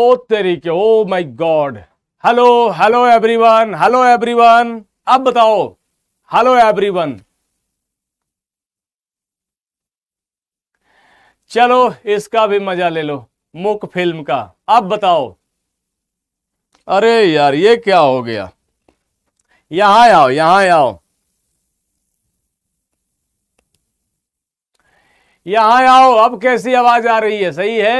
ओ तरीके oh my god hello hello everyone hello everyone अब बताओ हेलो एवरीवन चलो इसका भी मजा ले लो मुक फिल्म का अब बताओ अरे यार ये क्या हो गया यहां आओ यहां आओ यहां आओ अब कैसी आवाज आ रही है सही है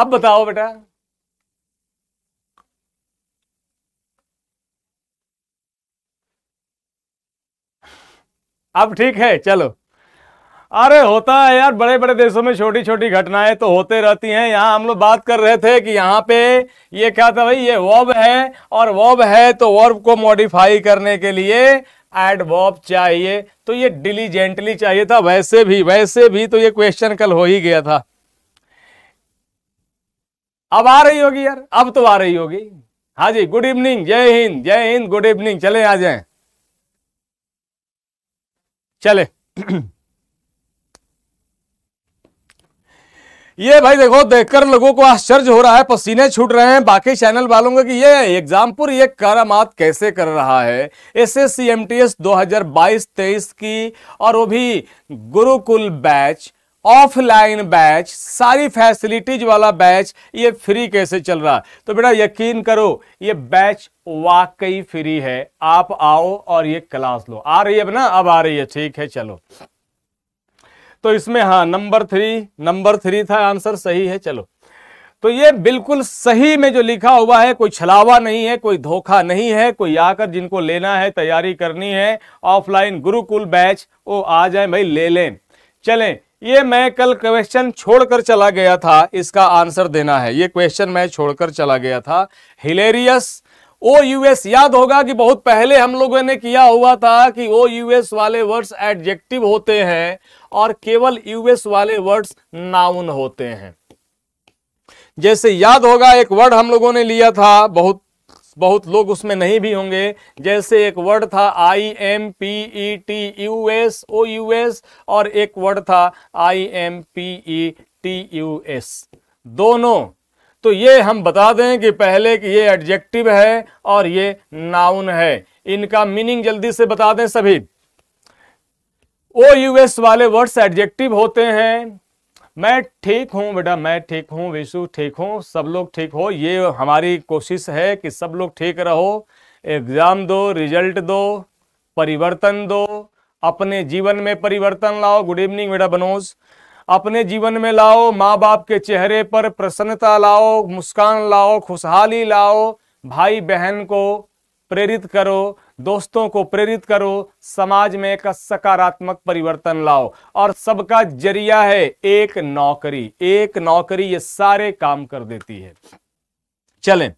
अब बताओ बेटा अब ठीक है चलो अरे होता है यार बड़े बड़े देशों में छोटी छोटी घटनाएं तो होते रहती हैं यहाँ हम लोग बात कर रहे थे कि यहाँ पे ये क्या था भाई ये वॉब है और वॉब है तो वर्ब को मॉडिफाई करने के लिए एड वॉब चाहिए तो ये डिलीजेंटली चाहिए था वैसे भी वैसे भी तो ये क्वेश्चन कल हो ही गया था अब आ रही होगी यार अब तो आ रही होगी हाँ जी गुड इवनिंग जय हिंद जय हिंद गुड इवनिंग चले आ जाए चले ये भाई देखो देखकर लोगों को आश्चर्य हो रहा है पसीने छूट रहे हैं बाकी चैनल वालों का कि ये एग्जामपुर ये करामात कैसे कर रहा है S S C M T S दो हजार बाईस तेईस की और वो भी गुरुकुल बैच ऑफलाइन बैच सारी फैसिलिटीज वाला बैच ये फ्री कैसे चल रहा तो बेटा यकीन करो ये बैच वाकई फ्री है आप आओ और ये क्लास लो आ रही है ना अब आ रही है ठीक है चलो तो इसमें हाँ नंबर थ्री नंबर थ्री था आंसर सही है चलो तो ये बिल्कुल सही में जो लिखा हुआ है कोई छलावा नहीं है कोई धोखा नहीं है कोई आकर जिनको लेना है तैयारी करनी है ऑफलाइन गुरुकुल बैच वो आ जाए भाई ले लें चलें ये मैं कल क्वेश्चन छोड़कर चला गया था इसका आंसर देना है ये क्वेश्चन मैं छोड़कर चला गया था हिलेरियस ओ यूएस याद होगा कि बहुत पहले हम लोगों ने किया हुआ था कि ओ यूएस वाले वर्ड्स एडजेक्टिव होते हैं और केवल यूएस वाले वर्ड्स नाउन होते हैं जैसे याद होगा एक वर्ड हम लोगों ने लिया था बहुत बहुत लोग उसमें नहीं भी होंगे जैसे एक वर्ड था I M P E T U S O U S और एक वर्ड था I M P E T U S दोनों तो ये हम बता दें कि पहले कि ये एडजेक्टिव है और ये नाउन है इनका मीनिंग जल्दी से बता दें सभी ओ यूएस वाले वर्ड्स एडजेक्टिव होते हैं मैं ठीक हूँ बेटा मैं ठीक हूँ विशु ठीक हूँ सब लोग ठीक हो ये हमारी कोशिश है कि सब लोग ठीक रहो एग्ज़ाम दो रिजल्ट दो परिवर्तन दो अपने जीवन में परिवर्तन लाओ गुड इवनिंग बेटा बनोज अपने जीवन में लाओ माँ बाप के चेहरे पर प्रसन्नता लाओ मुस्कान लाओ खुशहाली लाओ भाई बहन को प्रेरित करो दोस्तों को प्रेरित करो समाज में एक सकारात्मक परिवर्तन लाओ और सबका जरिया है एक नौकरी एक नौकरी ये सारे काम कर देती है चलें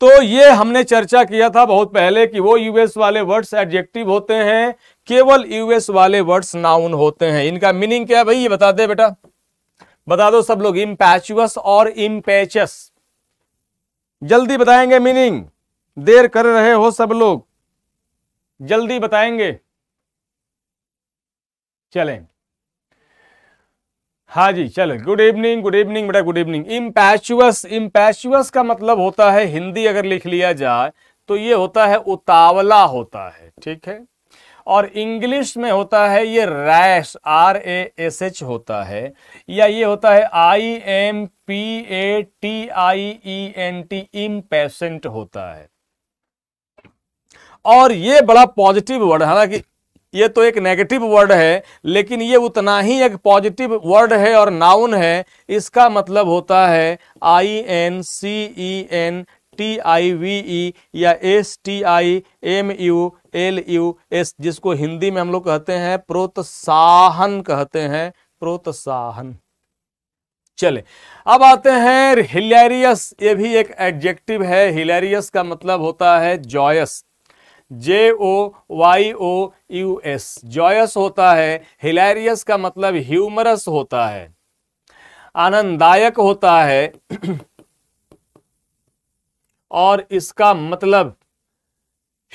तो ये हमने चर्चा किया था बहुत पहले कि वो यूएस वाले वर्ड्स एडजेक्टिव होते हैं केवल यूएस वाले वर्ड्स नाउन होते हैं इनका मीनिंग क्या है भाई ये बता दे बेटा बता दो सब लोग इम्पैचुअस और इम्पैचस जल्दी बताएंगे मीनिंग देर कर रहे हो सब लोग जल्दी बताएंगे चलें हाँ जी चलो गुड इवनिंग गुड इवनिंग बेटा गुड इवनिंग इम्पैचुअस इम्पैचुअस का मतलब होता है हिंदी अगर लिख लिया जाए तो ये होता है उतावला होता है ठीक है और इंग्लिश में होता है ये rash R A S H होता है या ये होता है I M P A T I E N T impatient होता है और ये बड़ा पॉजिटिव वर्ड हालांकि ये तो एक नेगेटिव वर्ड है लेकिन ये उतना ही एक पॉजिटिव वर्ड है और नाउन है इसका मतलब होता है I N C E N T I V E या S T I M U L U S जिसको हिंदी में हम लोग कहते हैं प्रोत्साहन कहते हैं प्रोत्साहन चले अब आते हैं हिलेरियस ये भी एक एडजेक्टिव है हिलेरियस का मतलब होता है joyous J O Y O U S joyous होता है हिलेरियस का मतलब ह्यूमरस होता है आनंददायक होता है और इसका मतलब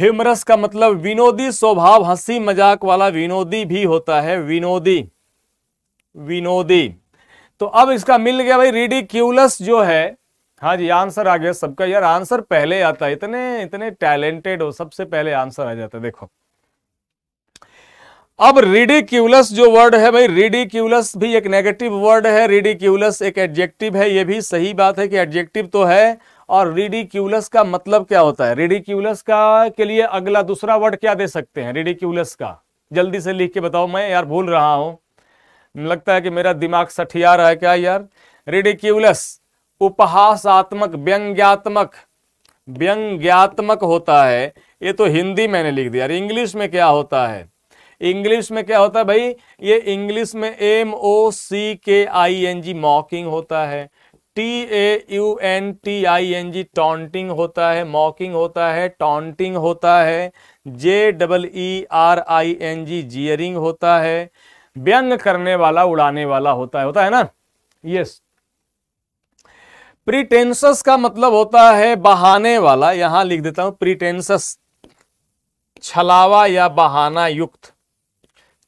ह्यूमरस का मतलब विनोदी स्वभाव हंसी मजाक वाला विनोदी भी होता है विनोदी विनोदी तो अब इसका मिल गया भाई रिडिक्यूलस जो है हाँ जी आंसर आ गया सबका यार आंसर पहले आता है इतने इतने टैलेंटेड हो सबसे पहले आंसर आ जाता है देखो अब रिडिक्यूलस जो वर्ड है भाई रिडिक्यूलस भी एक नेगेटिव वर्ड है रिडिक्यूलस एक एडजेक्टिव है ये भी सही बात है कि एडजेक्टिव तो है और रिडिक्यूलस का मतलब क्या होता है रिडिक्यूलस का के लिए अगला दूसरा वर्ड क्या दे सकते हैं रिडिक्यूलस का जल्दी से लिख के बताओ मैं यार भूल रहा हूं लगता है कि मेरा दिमाग सठिया रहा है क्या यार रिडिक्यूलस उपहासात्मक व्यंग्यात्मक व्यंग्यात्मक होता है ये तो हिंदी मैंने लिख दिया इंग्लिश में क्या होता है इंग्लिश में क्या होता है भाई ये इंग्लिश में एम ओ सी के आई एन जी मॉकिंग होता है T A U N T I N G taunting होता है मॉकिंग होता है टॉन्टिंग होता है J double e E e R I N G jeering होता है व्यंग करने वाला उड़ाने वाला होता है होता है ना यस प्रीटेंसस का मतलब होता है बहाने वाला यहां लिख देता हूं प्रीटेंसस छलावा या बहाना युक्त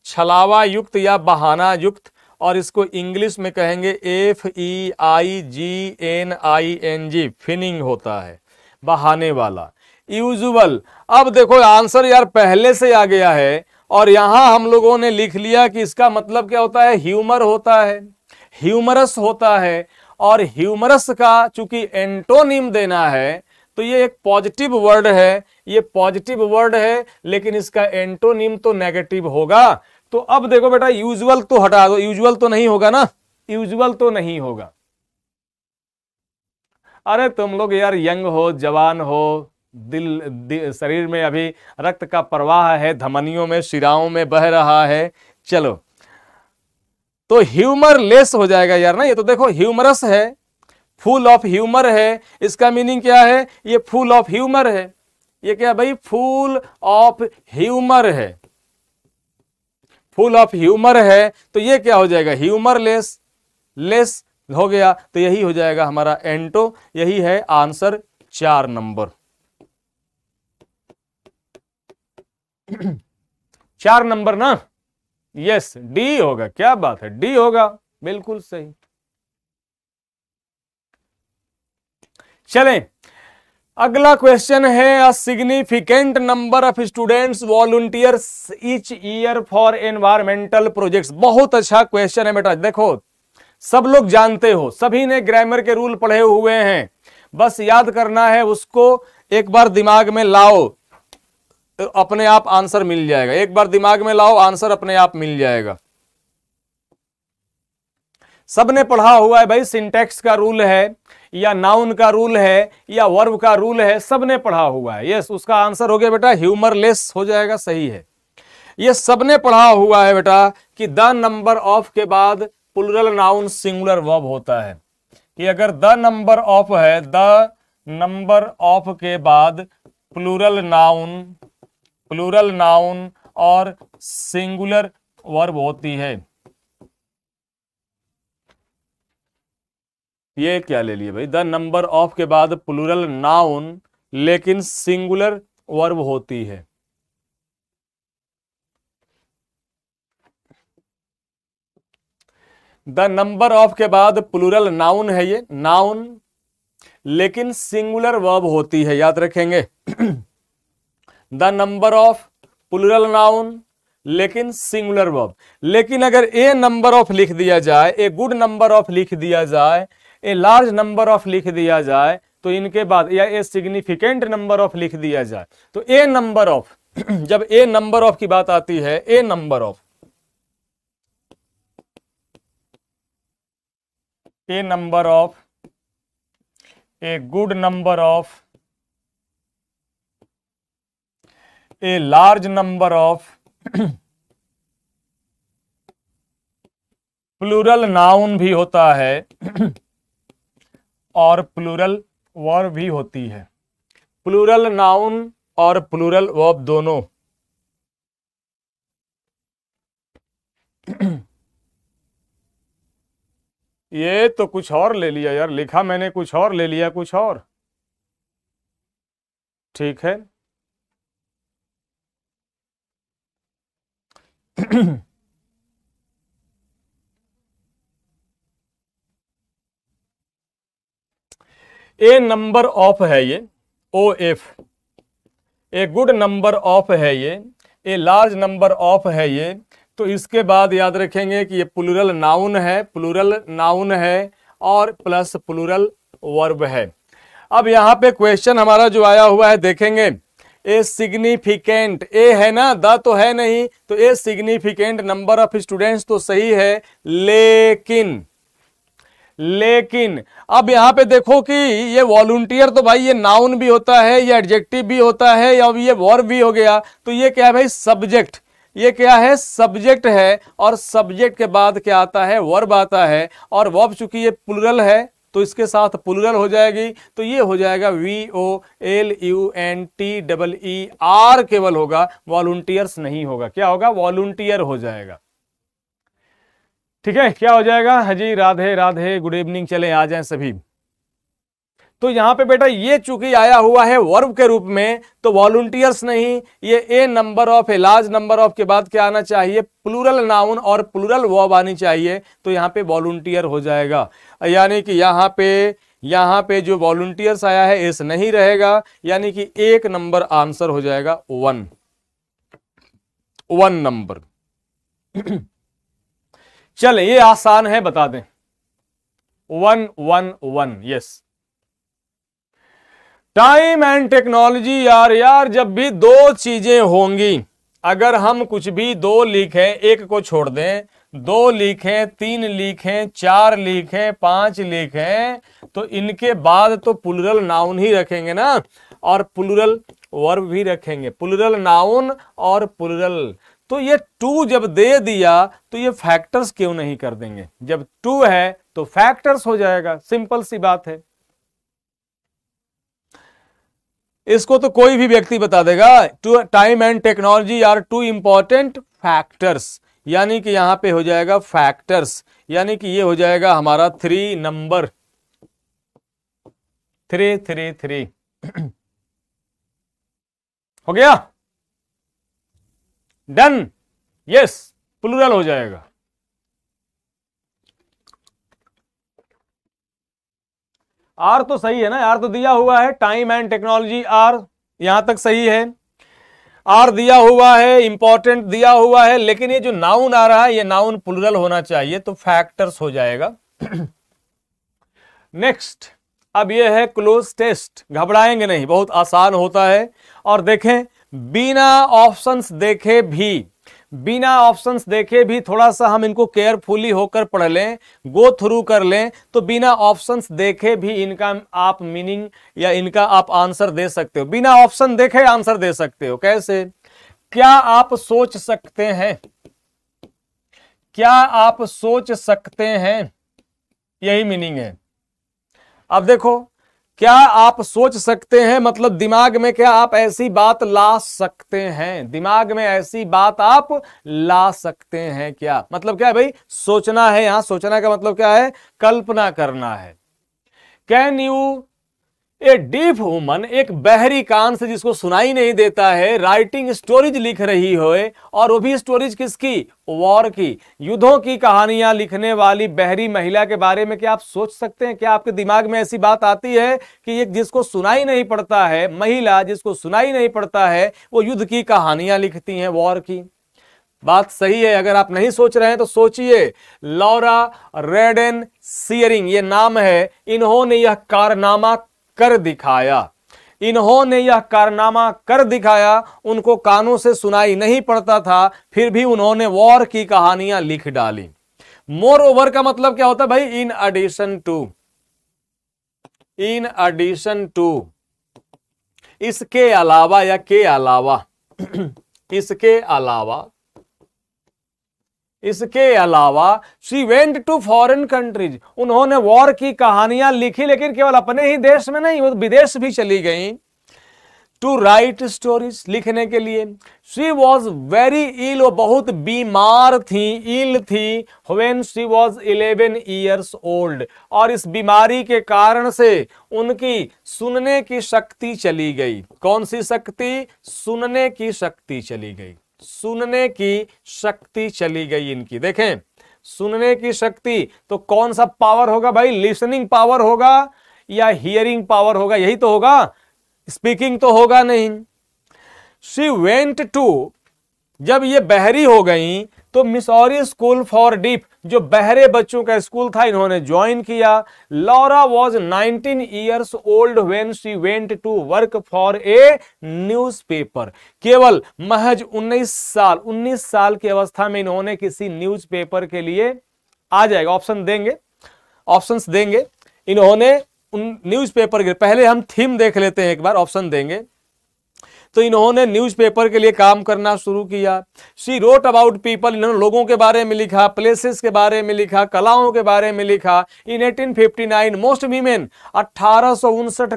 छलावा युक्त या बहाना युक्त और इसको इंग्लिश में कहेंगे F E I G N I N G feigning होता है बहाने वाला यूजल अब देखो आंसर यार पहले से आ गया है और यहां हम लोगों ने लिख लिया कि इसका मतलब क्या होता है ह्यूमर होता है ह्यूमरस होता है और ह्यूमरस का चूंकि एंटोनिम देना है तो ये एक पॉजिटिव वर्ड है ये पॉजिटिव वर्ड है लेकिन इसका एंटोनिम तो नेगेटिव होगा तो अब देखो बेटा यूजुअल तो हटा दो यूजुअल तो नहीं होगा ना यूजुअल तो नहीं होगा अरे तुम लोग यार यंग हो जवान हो दिल, दिल शरीर में अभी रक्त का प्रवाह है धमनियों में शिराओं में बह रहा है चलो तो ह्यूमर लेस हो जाएगा यार ना ये तो देखो ह्यूमरस है फुल ऑफ ह्यूमर है इसका मीनिंग क्या है ये फुल ऑफ ह्यूमर है ये क्या भाई फुल ऑफ ह्यूमर है फुल ऑफ ह्यूमर है तो ये क्या हो जाएगा ह्यूमर लेस लेस हो गया तो यही हो जाएगा हमारा एंटो यही है आंसर चार नंबर चार नंबर ना यस डी होगा क्या बात है डी होगा बिल्कुल सही चलें अगला क्वेश्चन है a significant number of students volunteers each year for environmental projects बहुत अच्छा क्वेश्चन है बेटा देखो सब लोग जानते हो सभी ने ग्रामर के रूल पढ़े हुए हैं बस याद करना है उसको एक बार दिमाग में लाओ अपने आप आंसर मिल जाएगा एक बार दिमाग में लाओ आंसर अपने आप मिल जाएगा सबने पढ़ा हुआ है भाई सिंटेक्स का रूल है या नाउन का रूल है या वर्ब का रूल है सबने पढ़ा हुआ है यस उसका आंसर हो गया बेटा ह्यूमरलेस हो जाएगा सही है ये सबने पढ़ा हुआ है बेटा कि द नंबर ऑफ के बाद प्लुरल नाउन सिंगुलर वर्ब होता है कि अगर द नंबर ऑफ है द नंबर ऑफ के बाद प्लूरल नाउन प्लूरल नाउन और सिंगुलर वर्ब होती है ये क्या ले लिए भाई द नंबर ऑफ के बाद प्लूरल नाउन लेकिन सिंगुलर वर्ब होती है द नंबर ऑफ के बाद प्लूरल नाउन है ये नाउन लेकिन सिंगुलर वर्ब होती है याद रखेंगे the number of plural noun लेकिन सिंगुलर वर्ब लेकिन अगर ए नंबर ऑफ लिख दिया जाए ए गुड नंबर ऑफ लिख दिया जाए ए लार्ज नंबर ऑफ लिख दिया जाए तो इनके बाद या ए सिग्निफिकेंट नंबर ऑफ लिख दिया जाए तो ए नंबर ऑफ जब ए नंबर ऑफ की बात आती है a number of a number of a good number of a large number of plural noun भी होता है और प्लूरल वर्ब भी होती है प्लूरल नाउन और प्लूरल वर्ब दोनों ये तो कुछ और ले लिया यार लिखा मैंने कुछ और ले लिया कुछ और ठीक है ए नंबर ऑफ है ये O F A good number of है ये ए लार्ज नंबर ऑफ है ये तो इसके बाद याद रखेंगे कि ये प्लूरल नाउन है प्लूरल नाउन है और प्लस प्लूरल वर्ब है अब यहाँ पे क्वेश्चन हमारा जो आया हुआ है देखेंगे ए सिग्निफिकेंट ए है ना द तो है नहीं तो a significant number of students तो सही है लेकिन लेकिन अब यहां पे देखो कि ये वॉलंटियर तो भाई ये नाउन भी होता है ये एडजेक्टिव भी होता है या ये वर्ब भी हो गया तो ये क्या है भाई सब्जेक्ट ये क्या है सब्जेक्ट है और सब्जेक्ट के बाद क्या आता है वर्ब आता है और वर्ब चूंकि ये प्लुरल है तो इसके साथ पुलरल हो जाएगी तो ये हो जाएगा V O L U N T double E R केवल होगा वॉलंटियर्स नहीं होगा क्या होगा वॉलंटियर हो जाएगा ठीक है क्या हो जाएगा हाजी राधे राधे गुड इवनिंग चले आ जाए सभी तो यहां पे बेटा ये चूंकि आया हुआ है वर्ब के रूप में तो वॉलंटियर्स नहीं ये a number of a large number of के बाद क्या आना चाहिए प्लूरल नाउन और प्लूरल वर्ब आनी चाहिए तो यहां पे वॉलंटियर हो जाएगा यानी कि यहां पे यहां पे जो वॉलंटियर्स आया है एस नहीं रहेगा यानी कि एक नंबर आंसर हो जाएगा वन वन नंबर चले ये आसान है बता दें one one one yes time and technology यार यार जब भी दो चीजें होंगी अगर हम कुछ भी दो लिखें एक को छोड़ दें दो लिखें तीन लिखें चार लिखें पांच लिखें तो इनके बाद तो पुलरल नाउन ही रखेंगे ना और पुलरल वर्ब भी रखेंगे पुलरल नाउन और पुलरल तो ये टू जब दे दिया तो ये फैक्टर्स क्यों नहीं कर देंगे जब टू है तो फैक्टर्स हो जाएगा सिंपल सी बात है इसको तो कोई भी व्यक्ति बता देगा two time and technology are two important factors यानी कि यहां पे हो जाएगा फैक्टर्स यानी कि ये हो जाएगा हमारा three number three three three हो गया डन यस प्लूरल हो जाएगा आर तो सही है ना आर तो दिया हुआ है टाइम एंड टेक्नोलॉजी आर यहां तक सही है आर दिया हुआ है इंपॉर्टेंट दिया हुआ है लेकिन ये जो नाउन आ रहा है ये नाउन प्लुरल होना चाहिए तो फैक्टर्स हो जाएगा नेक्स्ट अब ये है क्लोज टेस्ट घबराएंगे नहीं बहुत आसान होता है और देखें बिना ऑप्शंस देखे भी बिना ऑप्शंस देखे भी थोड़ा सा हम इनको केयरफुली होकर पढ़ लें गो थ्रू कर लें तो बिना ऑप्शंस देखे भी इनका आप मीनिंग या इनका आप आंसर दे सकते हो बिना ऑप्शन देखे आंसर दे सकते हो कैसे क्या आप सोच सकते हैं क्या आप सोच सकते हैं यही मीनिंग है अब देखो क्या आप सोच सकते हैं मतलब दिमाग में क्या आप ऐसी बात ला सकते हैं दिमाग में ऐसी बात आप ला सकते हैं क्या मतलब क्या है भाई सोचना है यहां सोचना का मतलब क्या है कल्पना करना है can you a deaf woman एक बहरी कान से जिसको सुनाई नहीं देता है राइटिंग स्टोरीज लिख रही हो और वो भी स्टोरीज किसकी वॉर की युद्धों की कहानियां लिखने वाली बहरी महिला के बारे में क्या आप सोच सकते हैं क्या आपके दिमाग में ऐसी बात आती है कि एक जिसको सुनाई नहीं पड़ता है महिला जिसको सुनाई नहीं पड़ता है वो युद्ध की कहानियां लिखती हैं वॉर की बात सही है अगर आप नहीं सोच रहे हैं तो सोचिए लॉरा रेडन सियरिंग ये नाम है इन्होंने यह कारनामा कर दिखाया इन्होंने यह कारनामा कर दिखाया उनको कानों से सुनाई नहीं पड़ता था फिर भी उन्होंने वॉर की कहानियां लिख डाली मोर ओवर का मतलब क्या होता है भाई in addition to in addition to इसके अलावा या के अलावा इसके अलावा इसके अलावा she went to foreign countries उन्होंने वॉर की कहानियां लिखी लेकिन केवल अपने ही देश में नहीं वो विदेश भी चली गई टू राइट स्टोरीज लिखने के लिए शी वॉज वेरी इल वो बहुत बीमार थी इल थी when she was eleven years old और इस बीमारी के कारण से उनकी सुनने की शक्ति चली गई कौन सी शक्ति सुनने की शक्ति चली गई सुनने की शक्ति चली गई इनकी देखें सुनने की शक्ति तो कौन सा पावर होगा भाई लिसनिंग पावर होगा या हियरिंग पावर होगा यही तो होगा स्पीकिंग तो होगा नहीं शी वेंट टू जब ये बहरी हो गई तो मिसौरी स्कूल फॉर डीप जो बहरे बच्चों का स्कूल था इन्होंने ज्वाइन किया Laura was 19 years old when she went to work for a newspaper केवल महज 19 साल 19 साल की अवस्था में इन्होंने किसी न्यूज़पेपर के लिए आ जाएगा ऑप्शन देंगे ऑप्शंस देंगे इन्होंने न्यूज़पेपर के पहले हम थीम देख लेते हैं एक बार ऑप्शन देंगे तो इन्होंने न्यूज़पेपर के लिए काम करना शुरू किया सी रोट अबाउट पीपल इन्होंने लोगों के बारे में लिखा प्लेसेस के बारे में लिखा कलाओं के बारे में लिखा इन 1859 मोस्ट वीमेन अट्ठारह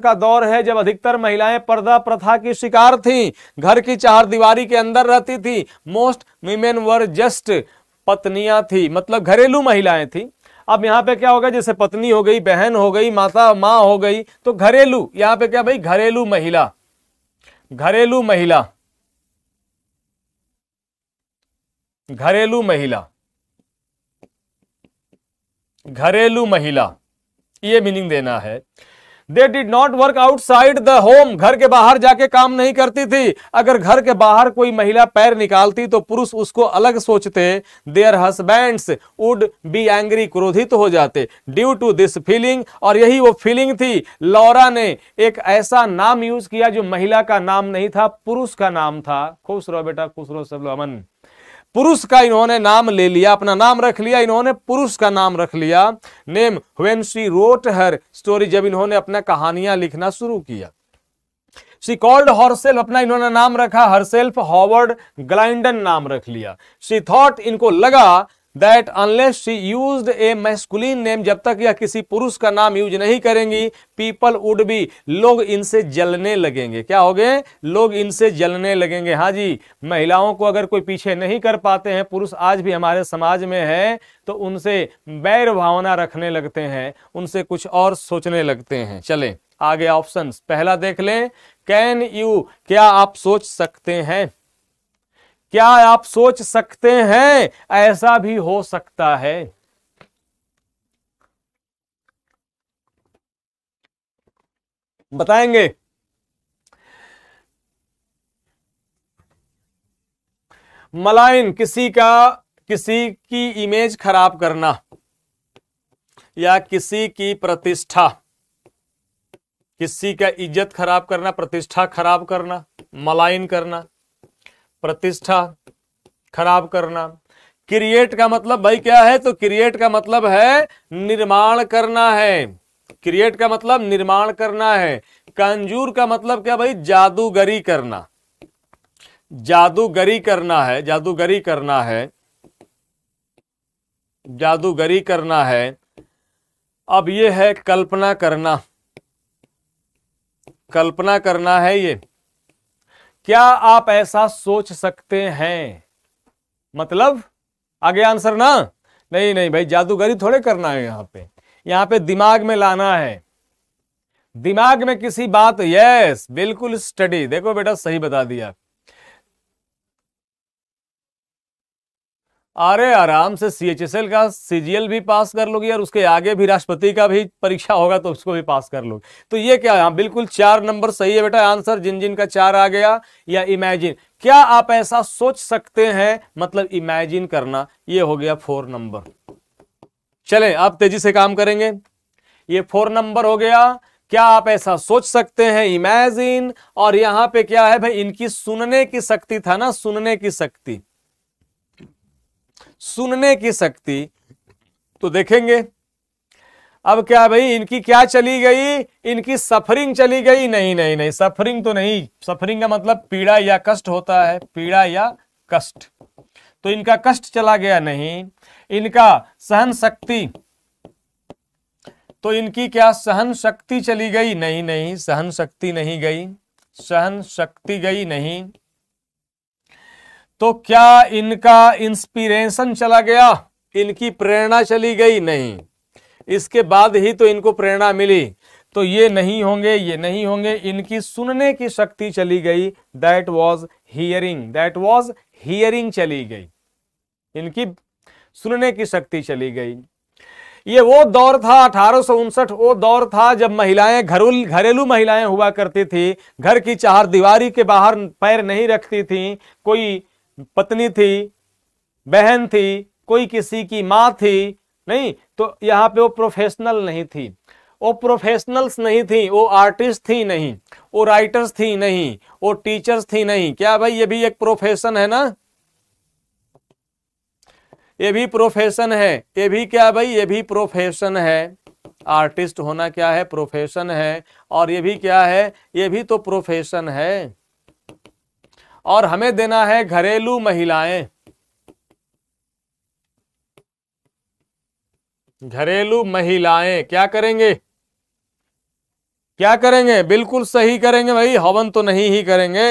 का दौर है जब अधिकतर महिलाएं पर्दा प्रथा की शिकार थीं घर की चार दीवारी के अंदर रहती थी मोस्ट वीमेन वर जस्ट पत्नियां थी मतलब घरेलू महिलाएं थी अब यहाँ पे क्या होगा जैसे पत्नी हो गई बहन हो गई माता माँ हो गई तो घरेलू यहाँ पे क्या भाई घरेलू महिला घरेलू महिला घरेलू महिला घरेलू महिला ये मीनिंग देना है they did not work outside the home घर के बाहर जाके काम नहीं करती थी अगर घर के बाहर कोई महिला पैर निकालती तो पुरुष उसको अलग सोचते their husband would be angry क्रोधित हो जाते ड्यू टू दिस फीलिंग और यही वो फीलिंग थी लौरा ने एक ऐसा नाम यूज किया जो महिला का नाम नहीं था पुरुष का नाम था खुश रहो बेटा खुश रहो सब लोग अमन पुरुष का इन्होंने नाम ले लिया अपना नाम रख लिया इन्होंने पुरुष का नाम रख लिया name when she wrote her story जब इन्होंने अपना कहानियां लिखना शुरू किया सी कॉल्ड हॉर्सेल्फ अपना इन्होंने नाम रखा हरसेल्फ हॉवर्ड ग्लाइंडन नाम रख लिया सी थॉट इनको लगा that unless she use a masculine name जब तक यह किसी पुरुष का नाम यूज नहीं करेंगी पीपल वुड बी लोग इनसे जलने लगेंगे क्या हो गए लोग इनसे जलने लगेंगे हाँ जी महिलाओं को अगर कोई पीछे नहीं कर पाते हैं पुरुष आज भी हमारे समाज में है तो उनसे बैर भावना रखने लगते हैं उनसे कुछ और सोचने लगते हैं चले आगे ऑप्शन पहला देख लें कैन यू क्या आप सोच सकते हैं क्या आप सोच सकते हैं ऐसा भी हो सकता है बताएंगे मलाइन किसी का किसी की इमेज खराब करना या किसी की प्रतिष्ठा किसी का इज्जत खराब करना प्रतिष्ठा खराब करना मलाइन करना प्रतिष्ठा खराब करना क्रिएट का मतलब भाई क्या है तो क्रिएट का मतलब है निर्माण करना है क्रिएट का मतलब निर्माण करना है कंजूर का मतलब क्या भाई जादूगरी करना जादूगरी करना है जादूगरी करना है जादूगरी करना है अब ये है कल्पना करना कल्पना करना है ये क्या आप ऐसा सोच सकते हैं मतलब आगे आंसर ना नहीं नहीं भाई जादूगरी थोड़े करना है यहां पे यहां पे दिमाग में लाना है दिमाग में किसी बात यस बिल्कुल स्टडी देखो बेटा सही बता दिया अरे आराम से सी का सीजीएल भी पास कर लोगे और उसके आगे भी राष्ट्रपति का भी परीक्षा होगा तो उसको भी पास कर लोगे तो ये क्या है हाँ, बिल्कुल चार नंबर सही है बेटा आंसर जिन जिन का चार आ गया या इमेजिन क्या आप ऐसा सोच सकते हैं मतलब इमेजिन करना ये हो गया फोर नंबर चले आप तेजी से काम करेंगे ये फोर नंबर हो गया क्या आप ऐसा सोच सकते हैं इमेजिन और यहां पे क्या है भाई इनकी सुनने की शक्ति था ना सुनने की शक्ति सुनने की शक्ति तो देखेंगे अब क्या भाई इनकी क्या चली गई इनकी सफरिंग चली गई नहीं नहीं नहीं सफरिंग तो नहीं सफरिंग का मतलब पीड़ा या कष्ट होता है पीड़ा या कष्ट तो इनका कष्ट चला गया नहीं इनका सहन शक्ति तो इनकी क्या सहन शक्ति चली गई नहीं नहीं सहन शक्ति नहीं गई सहन शक्ति गई नहीं तो क्या इनका इंस्पिरेशन चला गया इनकी प्रेरणा चली गई नहीं इसके बाद ही तो इनको प्रेरणा मिली तो ये नहीं होंगे ये नहीं होंगे इनकी सुनने की शक्ति चली गई that was hearing that was hearing चली गई इनकी सुनने की शक्ति चली गई ये वो दौर था अठारह वो दौर था जब महिलाएं घरुल घरेलू महिलाएं हुआ करती थी घर की चार दीवारी के बाहर पैर नहीं रखती थी कोई पत्नी थी बहन थी कोई किसी की माँ थी नहीं तो यहाँ पे वो प्रोफेशनल नहीं थी वो प्रोफेशनल्स नहीं थी वो आर्टिस्ट थी नहीं वो राइटर्स थी नहीं वो टीचर्स थी नहीं क्या भाई ये भी एक प्रोफेशन है ना ये भी प्रोफेशन है ये भी क्या भाई ये भी प्रोफेशन है आर्टिस्ट होना क्या है प्रोफेशन है और ये भी क्या है ये भी तो प्रोफेशन है और हमें देना है घरेलू महिलाएं घरेलू महिलाएं क्या करेंगे क्या करेंगे बिल्कुल सही करेंगे भाई हवन तो नहीं ही करेंगे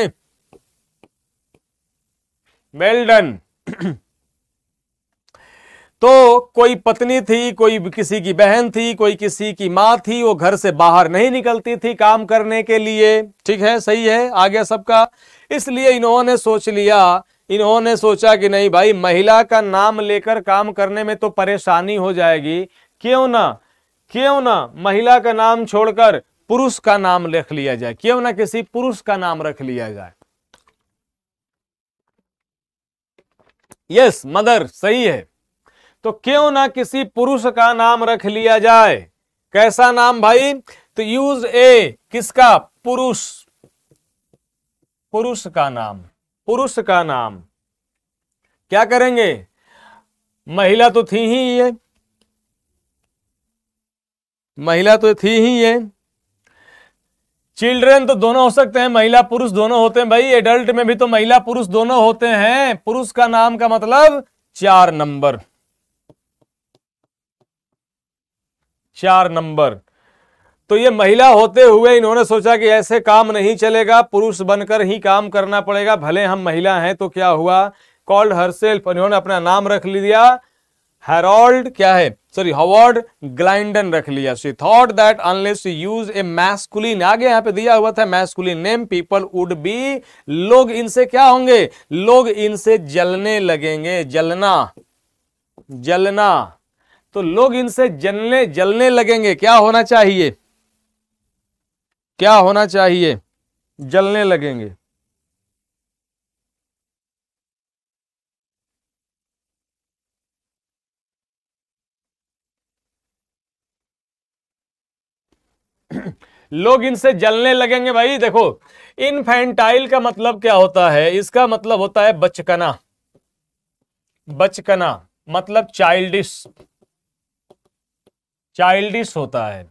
मेलडन तो कोई पत्नी थी कोई किसी की बहन थी कोई किसी की मां थी वो घर से बाहर नहीं निकलती थी काम करने के लिए ठीक है सही है आ गया सबका इसलिए इन्होंने सोच लिया इन्होंने सोचा कि नहीं भाई महिला का नाम लेकर काम करने में तो परेशानी हो जाएगी क्यों ना क्यों ना महिला का नाम छोड़कर पुरुष का नाम लिख लिया जाए क्यों ना किसी पुरुष का नाम रख लिया जाए यस मदर सही है तो क्यों ना किसी पुरुष का नाम रख लिया जाए कैसा नाम भाई तो यूज ए किसका पुरुष पुरुष का नाम पुरुष का नाम क्या करेंगे महिला तो थी ही ये महिला तो थी ही ये चिल्ड्रन तो दोनों हो सकते हैं महिला पुरुष दोनों होते हैं भाई एडल्ट में भी तो महिला पुरुष दोनों होते हैं पुरुष का नाम का मतलब चार नंबर चार नंबर तो ये महिला होते हुए इन्होंने सोचा कि ऐसे काम नहीं चलेगा पुरुष बनकर ही काम करना पड़ेगा भले हम महिला हैं तो क्या हुआ कॉल्ड हरसेल्फ इन्होंने अपना नाम रख लिया हेरोल्ड क्या है सॉरी हॉवर्ड ग्लाइंडन रख लिया she thought that unless use a masculine आगे यहां पे दिया हुआ था masculine name people would be लोग इनसे क्या होंगे लोग इनसे जलने लगेंगे जलना जलना तो लोग इनसे जलने जलने लगेंगे क्या होना चाहिए क्या होना चाहिए जलने लगेंगे लोग इनसे जलने लगेंगे भाई देखो इनफेंटाइल का मतलब क्या होता है इसका मतलब होता है बचकना बचकना मतलब चाइल्डिश चाइल्डिश होता है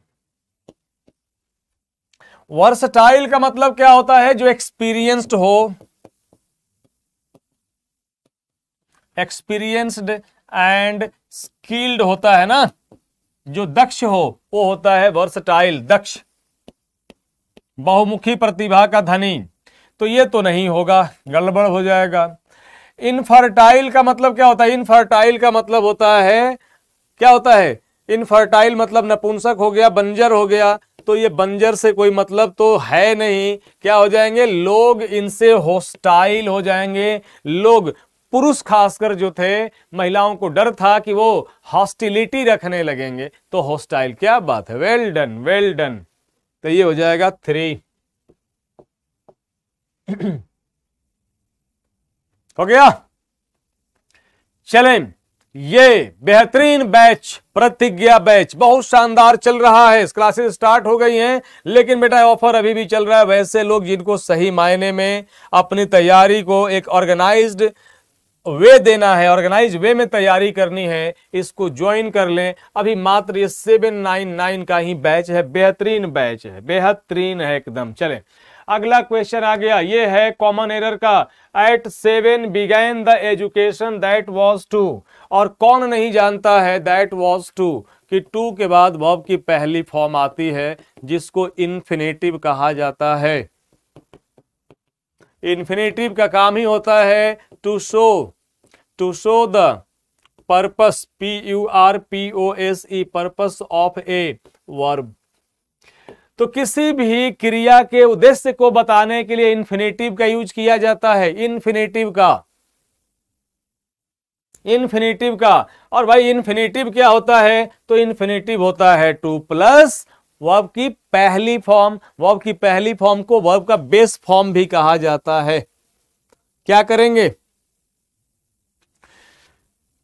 वर्सटाइल का मतलब क्या होता है जो एक्सपीरियंस्ड हो एक्सपीरियंस्ड एंड स्किल्ड होता है ना जो दक्ष हो वो होता है वर्सटाइल दक्ष बहुमुखी प्रतिभा का धनी तो ये तो नहीं होगा गड़बड़ हो जाएगा इनफर्टाइल का मतलब क्या होता है इनफर्टाइल का मतलब होता है क्या होता है इनफर्टाइल मतलब नपुंसक हो गया बंजर हो गया तो ये बंजर से कोई मतलब तो है नहीं क्या हो जाएंगे लोग इनसे होस्टाइल हो जाएंगे लोग पुरुष खासकर जो थे महिलाओं को डर था कि वो हॉस्टिलिटी रखने लगेंगे तो हॉस्टाइल क्या बात है वेल डन वेल डन तो ये हो जाएगा थ्री हो गया चलें ये बेहतरीन बैच प्रतिज्ञा बैच बहुत शानदार चल रहा है क्लासेस स्टार्ट हो गई हैं लेकिन बेटा ऑफर अभी भी चल रहा है वैसे लोग जिनको सही मायने में अपनी तैयारी को एक ऑर्गेनाइज्ड वे देना है ऑर्गेनाइज वे में तैयारी करनी है इसको ज्वाइन कर लें अभी मात्र ये सेवन नाइन नाइन का ही बैच है बेहतरीन बैच है बेहतरीन है एकदम चले अगला क्वेश्चन आ गया ये है कॉमन एरर का at seven began the education that was to और कौन नहीं जानता है दैट वॉज टू कि टू के बाद वर्ब की पहली फॉर्म आती है जिसको इन्फिनेटिव कहा जाता है इन्फिनेटिव का काम ही होता है to show to show the purpose P U R P O S E purpose of a verb तो किसी भी क्रिया के उद्देश्य को बताने के लिए इन्फिनेटिव का यूज किया जाता है इन्फिनेटिव का इन्फिनेटिव का और भाई इन्फिनेटिव क्या होता है तो इन्फिनेटिव होता है टू प्लस वर्ब की पहली फॉर्म वर्ब की पहली फॉर्म को वर्ब का बेस फॉर्म भी कहा जाता है क्या करेंगे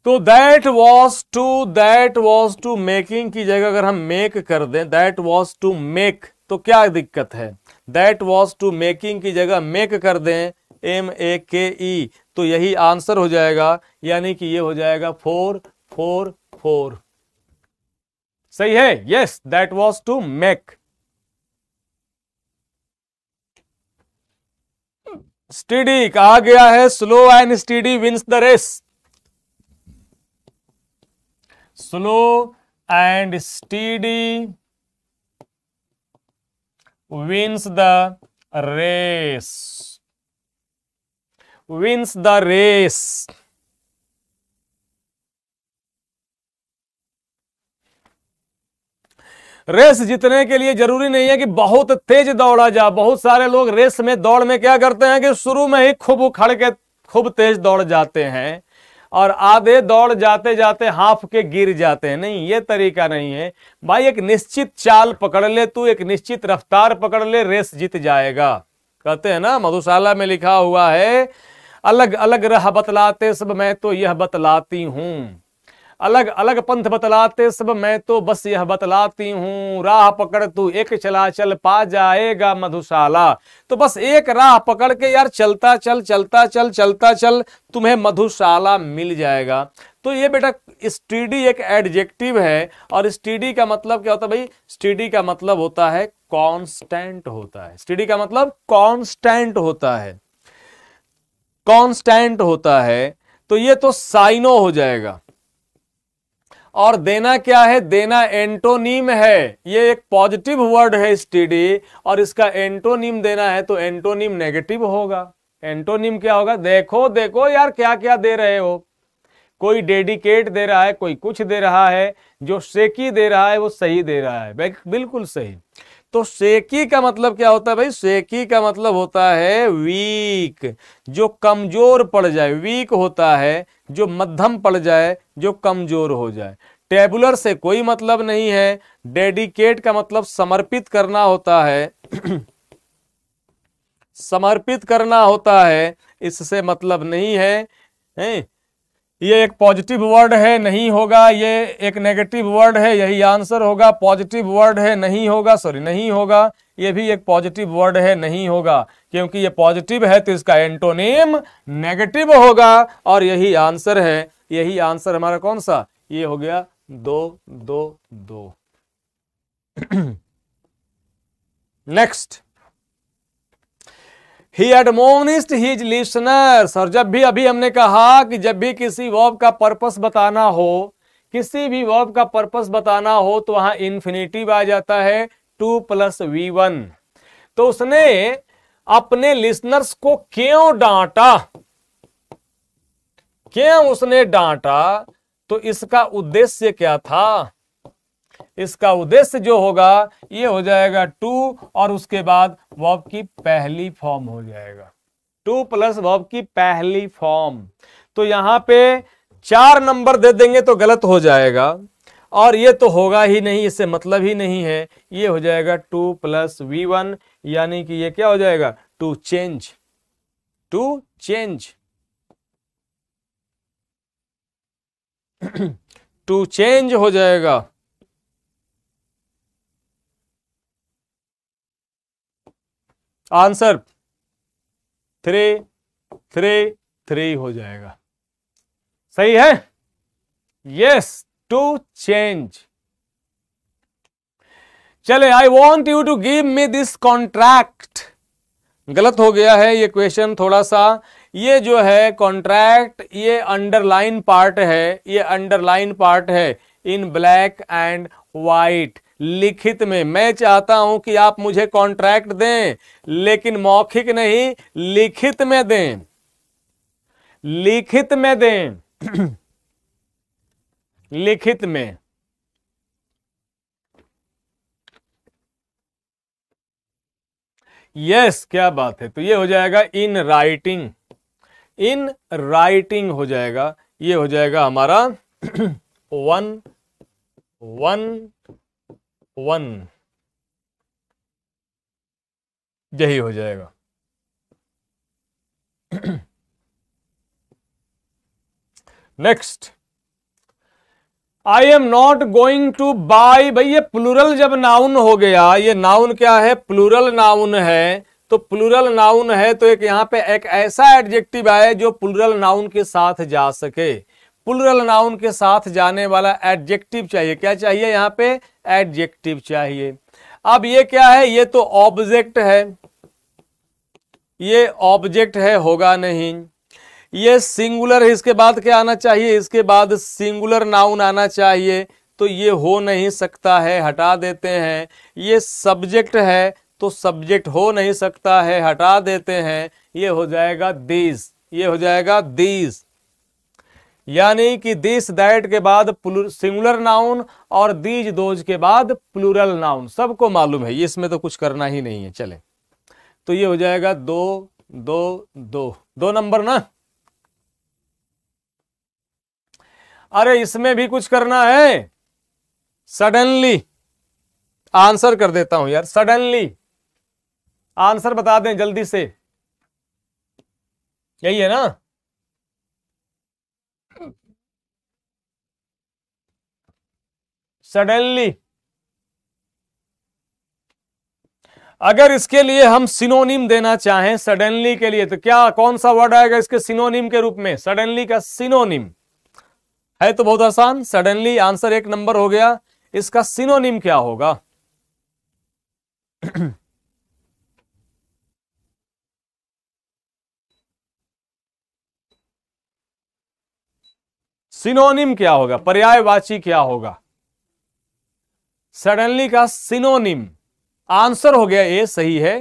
तो that was to that was to making की जगह अगर हम मेक कर दें दैट वॉज टू मेक तो क्या दिक्कत है दैट वॉज टू मेकिंग की जगह मेक कर दें एम ए के ई तो यही आंसर हो जाएगा यानी कि ये हो जाएगा फोर फोर फोर सही है yes that was to make steady कहा गया है slow and steady wins the race slow and steady wins the race wins the race. Race जीतने के लिए जरूरी नहीं है कि बहुत तेज दौड़ा जा बहुत सारे लोग रेस में दौड़ में क्या करते हैं कि शुरू में ही खूब उखड़ के खूब तेज दौड़ जाते हैं और आधे दौड़ जाते जाते हाफ के गिर जाते हैं नहीं ये तरीका नहीं है भाई एक निश्चित चाल पकड़ ले तू एक निश्चित रफ्तार पकड़ ले रेस जीत जाएगा कहते हैं ना मधुशाला में लिखा हुआ है अलग अलग रह बतलाते सब मैं तो यह बतलाती हूँ अलग अलग पंथ बतलाते सब मैं तो बस यह बतलाती हूँ राह पकड़ तू एक चला चल पा जाएगा मधुशाला तो बस एक राह पकड़ के यार चलता चल चलता चल चलता चल तुम्हें मधुशाला मिल जाएगा तो ये बेटा स्टीडी एक एडजेक्टिव है और स्टीडी का मतलब क्या होता है भाई स्टीडी का मतलब होता है कांस्टेंट होता है स्टीडी का मतलब कांस्टेंट होता है कांस्टेंट होता है तो ये तो साइनो हो जाएगा और देना क्या है देना एंटोनीम है ये एक पॉजिटिव वर्ड है स्टीडी और इसका एंटोनीम देना है तो एंटोनीम नेगेटिव होगा एंटोनीम क्या होगा देखो देखो यार क्या क्या दे रहे हो कोई डेडिकेट दे रहा है कोई कुछ दे रहा है जो सेकी दे रहा है वो सही दे रहा है बिल्कुल सही तो सेकी का मतलब क्या होता है भाई सेकी का मतलब होता है वीक जो कमजोर पड़ जाए वीक होता है जो मध्यम पड़ जाए जो कमजोर हो जाए टेबुलर से कोई मतलब नहीं है डेडिकेट का मतलब समर्पित करना होता है समर्पित करना होता है इससे मतलब नहीं है है? ये एक पॉजिटिव वर्ड है नहीं होगा ये एक नेगेटिव वर्ड है यही आंसर होगा पॉजिटिव वर्ड है नहीं होगा सॉरी नहीं होगा ये भी एक पॉजिटिव वर्ड है नहीं होगा क्योंकि ये पॉजिटिव है तो इसका एंटोनेम नेगेटिव होगा और यही आंसर है यही आंसर हमारा कौन सा ये हो गया दो दो दो next he admonished his listeners और जब भी अभी हमने कहा कि जब भी किसी वर्ब का पर्पस बताना हो किसी भी वर्ब का पर्पस बताना हो तो वहां इन्फिनेटिव आ जाता है टू प्लस वी वन तो उसने अपने लिसनर्स को क्यों डांटा क्यों उसने डांटा तो इसका उद्देश्य क्या था इसका उद्देश्य जो होगा ये हो जाएगा टू और उसके बाद वॉब की पहली फॉर्म हो जाएगा टू प्लस वॉब की पहली फॉर्म तो यहां पे चार नंबर दे देंगे तो गलत हो जाएगा और ये तो होगा ही नहीं इससे मतलब ही नहीं है ये हो जाएगा टू प्लस वी वन यानी कि ये क्या हो जाएगा to change to change to change हो जाएगा आंसर थ्री थ्री थ्री हो जाएगा सही है यस टू चेंज चले I want you to give me this contract गलत हो गया है ये क्वेश्चन थोड़ा सा ये जो है कॉन्ट्रैक्ट ये अंडरलाइन पार्ट है ये अंडरलाइन पार्ट है इन ब्लैक एंड वाइट लिखित में मैं चाहता हूं कि आप मुझे कॉन्ट्रैक्ट दें लेकिन मौखिक नहीं लिखित में दें लिखित में दें लिखित में यस yes, क्या बात है तो ये हो जाएगा इन राइटिंग इन राइटिंग हो जाएगा ये हो जाएगा हमारा वन वन वन यही हो जाएगा next I am not going to buy भाई ये प्लूरल जब नाउन हो गया ये नाउन क्या है प्लूरल नाउन है तो प्लूरल नाउन है तो एक यहां पे एक ऐसा एडजेक्टिव आए जो प्लूरल नाउन के साथ जा सके प्लुरल नाउन के साथ जाने वाला एडजेक्टिव चाहिए क्या चाहिए यहाँ पे एडजेक्टिव चाहिए अब ये क्या है ये तो ऑब्जेक्ट है ये ऑब्जेक्ट है होगा नहीं ये सिंगुलर है इसके बाद क्या आना चाहिए इसके बाद सिंगुलर नाउन आना चाहिए तो ये हो नहीं सकता है हटा देते हैं ये सब्जेक्ट है तो सब्जेक्ट हो नहीं सकता है हटा देते हैं ये हो जाएगा दीज ये हो जाएगा दीज यानी कि दिस दैट के बाद सिंगुलर नाउन और दीज दोज के बाद प्लूरल नाउन सबको मालूम है इसमें तो कुछ करना ही नहीं है चले तो ये हो जाएगा दो दो दो दो नंबर ना अरे इसमें भी कुछ करना है सडनली आंसर कर देता हूं यार सडनली आंसर बता दें जल्दी से यही है ना सडनली अगर इसके लिए हम सिनोनिम देना चाहें सडनली के लिए तो क्या कौन सा वर्ड आएगा इसके सिनोनिम के रूप में सडनली का सिनोनिम है तो बहुत आसान सडनली आंसर एक नंबर हो गया इसका सिनोनिम क्या होगा सिनोनिम क्या होगा पर्यायवाची क्या होगा सडनली का सिनोनिम आंसर हो गया ए सही है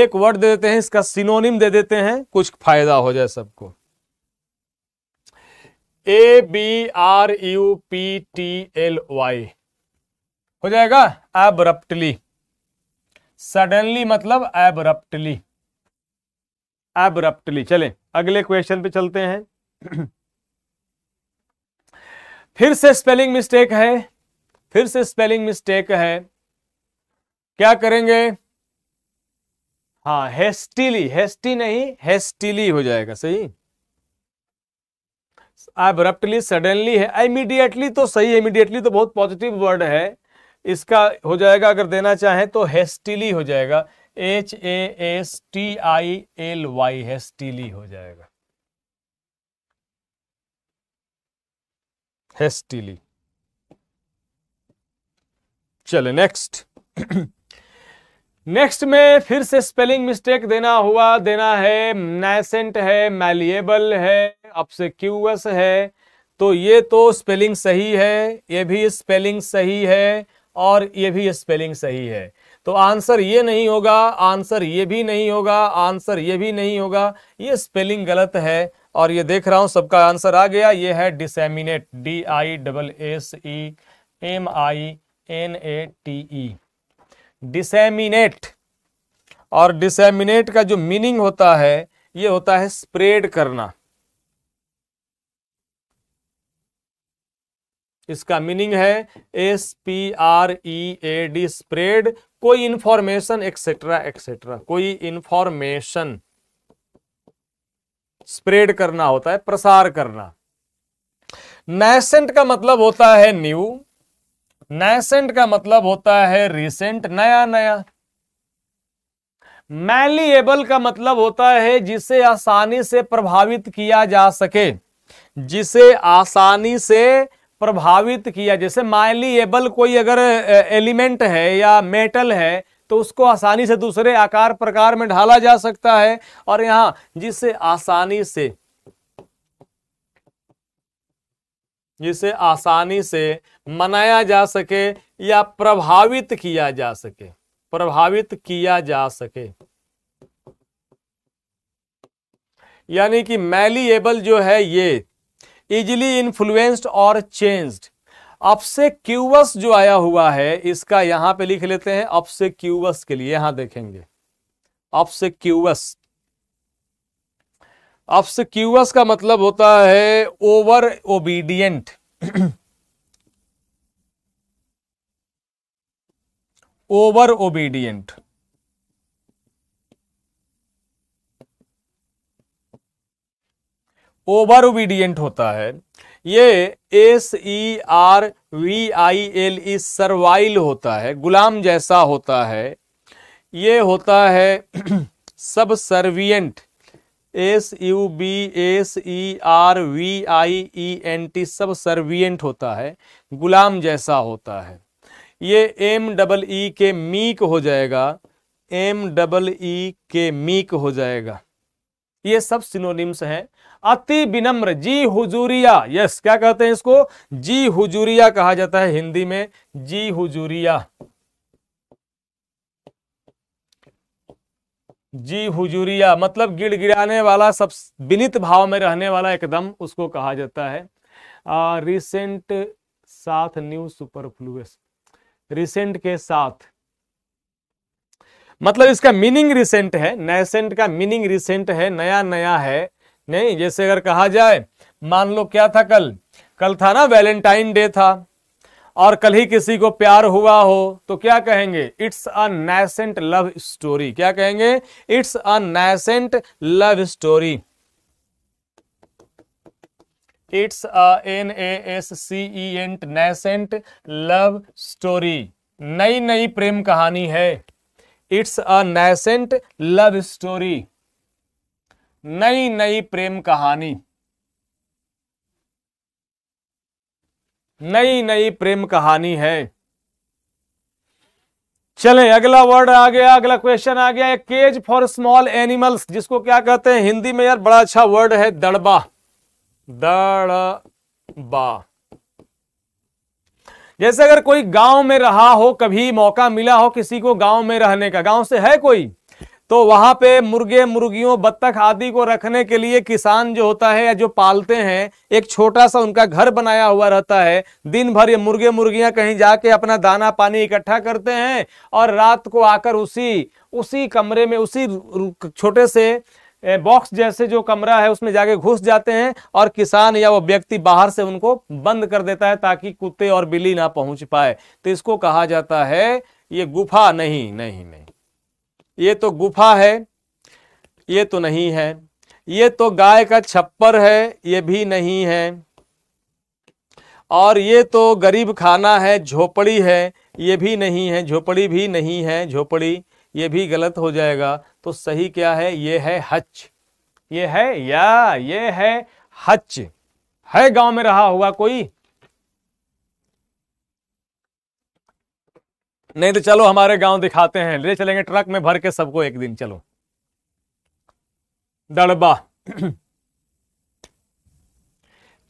एक वर्ड दे देते हैं इसका सिनोनिम दे देते हैं कुछ फायदा हो जाए सबको A B R U P T L Y हो जाएगा एबरप्टली सडनली मतलब एबरप्टली एबरप्टली चले अगले क्वेश्चन पे चलते हैं फिर से स्पेलिंग मिस्टेक है फिर से स्पेलिंग मिस्टेक है क्या करेंगे हाँ हेस्टिली हेस्टी नहीं हेस्टिली हो जाएगा सही अब्रप्टली सडनली है इमीडिएटली तो सही है इमीडिएटली तो बहुत पॉजिटिव वर्ड है इसका हो जाएगा अगर देना चाहें तो हेस्टिली हो जाएगा H A S T I L Y hastily हो जाएगा हेस्टिली चले नेक्स्ट नेक्स्ट में फिर से स्पेलिंग मिस्टेक देना हुआ देना है नैसेंट है मैलिएबल है क्यूएस है तो ये तो स्पेलिंग सही है ये भी स्पेलिंग सही है और ये भी स्पेलिंग सही है तो आंसर ये नहीं होगा आंसर ये भी नहीं होगा आंसर ये भी नहीं होगा ये स्पेलिंग गलत है और ये देख रहा हूँ सबका आंसर आ गया ये है disseminate D I double S E M I N A T E disseminate और डिसेमिनेट का जो मीनिंग होता है ये होता है स्प्रेड करना इसका मीनिंग है S P R E A D spread कोई इंफॉर्मेशन एक्सेट्रा एक्सेट्रा कोई इंफॉर्मेशन स्प्रेड करना होता है प्रसार करना नैसेंट का मतलब होता है न्यू नैसेंट का मतलब होता है रिसेंट नया नया मैलिएबल का मतलब होता है जिसे आसानी से प्रभावित किया जा सके जिसे आसानी से प्रभावित किया जैसे माइलिएबल कोई अगर एलिमेंट है या मेटल है तो उसको आसानी से दूसरे आकार प्रकार में ढाला जा सकता है और यहां जिसे आसानी से जिसे आसानी से मनाया जा सके या प्रभावित किया जा सके प्रभावित किया जा सके यानी कि एबल जो है ये इजिली इन्फ्लुएंस्ड और चेंज्ड अपसे क्यूवस जो आया हुआ है इसका यहां पे लिख लेते हैं अपसे क्यूवस के लिए यहां देखेंगे अपसे क्यूवस ऑब्सिक्यूअस का मतलब होता है over obedient over obedient over obedient होता है ये S E R V I L E servile होता है गुलाम जैसा होता है ये होता है subservient S U B S E R V I E N T subservient होता है गुलाम जैसा होता है ये एम डबल ई के मीक हो जाएगा एम डबल ई के मीक हो जाएगा ये सब सिनोनिम्स हैं अति विनम्र जी हुजूरिया यस क्या कहते हैं इसको जी हुजूरिया कहा जाता है हिंदी में जी हुजूरिया जी हुजूरिया मतलब गिड़ गिराने वाला सब विनित भाव में रहने वाला एकदम उसको कहा जाता है आ, रिसेंट साथ न्यू सुपरफ्लूस रिसेंट के साथ मतलब इसका मीनिंग रिसेंट है नैसेंट का मीनिंग रिसेंट है नया नया है नहीं जैसे अगर कहा जाए मान लो क्या था कल कल था ना वैलेंटाइन डे था और कल ही किसी को प्यार हुआ हो तो क्या कहेंगे it's a nascent love story क्या कहेंगे it's a nascent love story it's a N A S C E N T nascent love story नई नई प्रेम कहानी है it's a nascent love story नई नई प्रेम कहानी नई नई प्रेम कहानी है चलें अगला वर्ड आ गया अगला क्वेश्चन आ गया केज फॉर स्मॉल एनिमल्स जिसको क्या कहते हैं हिंदी में यार बड़ा अच्छा वर्ड है दड़बा दड़बा जैसे अगर कोई गांव में रहा हो कभी मौका मिला हो किसी को गांव में रहने का गांव से है कोई तो वहां पे मुर्गे मुर्गियों बत्तख आदि को रखने के लिए किसान जो होता है या जो पालते हैं एक छोटा सा उनका घर बनाया हुआ रहता है दिन भर ये मुर्गे मुर्गियां कहीं जाके अपना दाना पानी इकट्ठा करते हैं और रात को आकर उसी उसी कमरे में उसी छोटे से बॉक्स जैसे जो कमरा है उसमें जाके घुस जाते हैं और किसान या वो व्यक्ति बाहर से उनको बंद कर देता है ताकि कुत्ते और बिल्ली ना पहुंच पाए तो इसको कहा जाता है ये गुफा नहीं नहीं नहीं ये तो गुफा है ये तो नहीं है ये तो गाय का छप्पर है ये भी नहीं है और ये तो गरीब खाना है झोपड़ी है ये भी नहीं है झोपड़ी भी नहीं है झोपड़ी ये भी गलत हो जाएगा तो सही क्या है ये है हच ये है या ये है हच है गांव में रहा हुआ कोई नहीं तो चलो हमारे गांव दिखाते हैं ले चलेंगे ट्रक में भर के सबको एक दिन चलो दड़बा